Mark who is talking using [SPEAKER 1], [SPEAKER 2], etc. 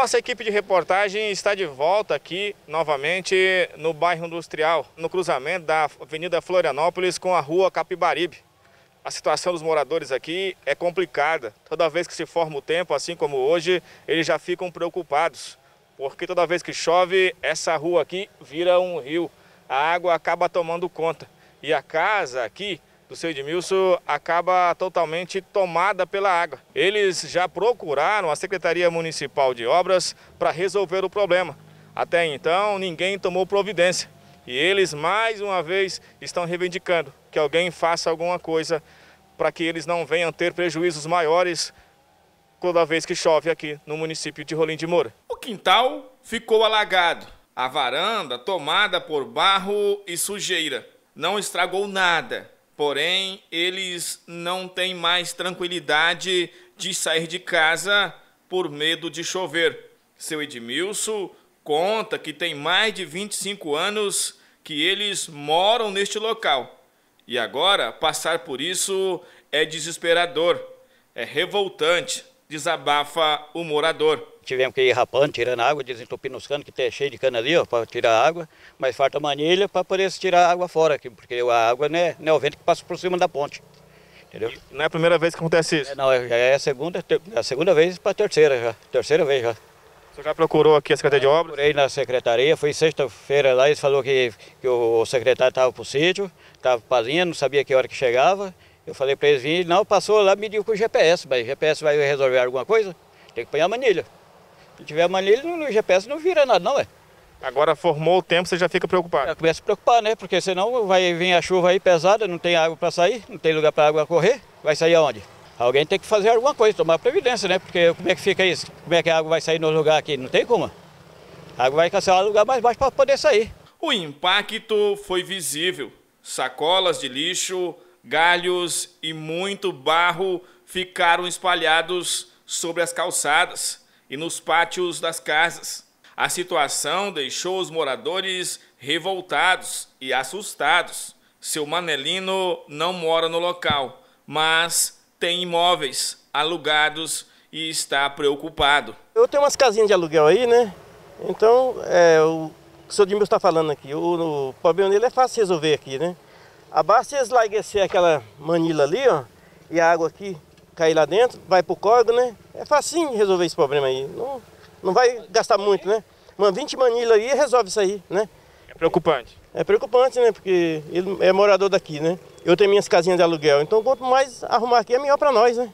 [SPEAKER 1] nossa equipe de reportagem está de volta aqui novamente no bairro Industrial, no cruzamento da Avenida Florianópolis com a Rua Capibaribe. A situação dos moradores aqui é complicada. Toda vez que se forma o tempo, assim como hoje, eles já ficam preocupados, porque toda vez que chove, essa rua aqui vira um rio. A água acaba tomando conta. E a casa aqui do seu Edmilson acaba totalmente tomada pela água. Eles já procuraram a Secretaria Municipal de Obras para resolver o problema. Até então, ninguém tomou providência. E eles, mais uma vez, estão reivindicando que alguém faça alguma coisa para que eles não venham ter prejuízos maiores toda vez que chove aqui no município de Rolim de Moura. O quintal ficou alagado. A varanda tomada por barro e sujeira. Não estragou nada, Porém, eles não têm mais tranquilidade de sair de casa por medo de chover. Seu Edmilson conta que tem mais de 25 anos que eles moram neste local. E agora, passar por isso é
[SPEAKER 2] desesperador, é revoltante, desabafa o morador tivemos que ir rapando, tirando água, desentupindo os canos, que tem tá cheio de cana ali, ó, para tirar água, mas falta manilha para poder tirar a água fora, aqui, porque a água não é, não é o vento que passa por cima da ponte. Entendeu? E não é a primeira vez que acontece isso? É, não, é, já é a segunda, é a segunda vez para a terceira já, terceira vez já. O senhor já procurou aqui a Secretaria eu de Obras? Procurei na Secretaria, fui sexta-feira lá, eles falaram que, que o secretário estava para o sítio, estava para a linha, não sabia que hora que chegava. Eu falei para eles virem, não, passou lá, mediu com o GPS, mas GPS vai resolver alguma coisa? Tem que pôr a manilha. Se tiver ele no GPS não vira nada, não, é. Agora formou o tempo, você já fica preocupado? Já começa a preocupar, né? Porque senão vai vir a chuva aí pesada, não tem água para sair, não tem lugar para água correr, vai sair aonde? Alguém tem que fazer alguma coisa, tomar previdência, né? Porque como é que fica isso? Como é que a água vai sair no lugar aqui? Não tem como. A água vai cancelar lugar mais baixo para poder sair. O impacto
[SPEAKER 1] foi visível. Sacolas de lixo, galhos e muito barro ficaram espalhados sobre as calçadas e nos pátios das casas. A situação deixou os moradores revoltados e assustados. Seu Manelino não mora no local, mas tem imóveis alugados e está preocupado.
[SPEAKER 3] Eu tenho umas casinhas de aluguel aí, né? Então, é, o que o senhor Dimil está falando aqui, o, o problema dele é fácil resolver aqui, né? Abaixa eles lá aquela manila ali, ó, e a água aqui cair lá dentro, vai pro córrego, né? É facinho resolver esse problema aí. Não, não vai gastar muito, né? Uma 20 manilha aí resolve isso aí, né? É preocupante. É preocupante, né? Porque ele é morador daqui, né? Eu tenho minhas casinhas de aluguel, então quanto mais arrumar aqui é melhor para nós, né?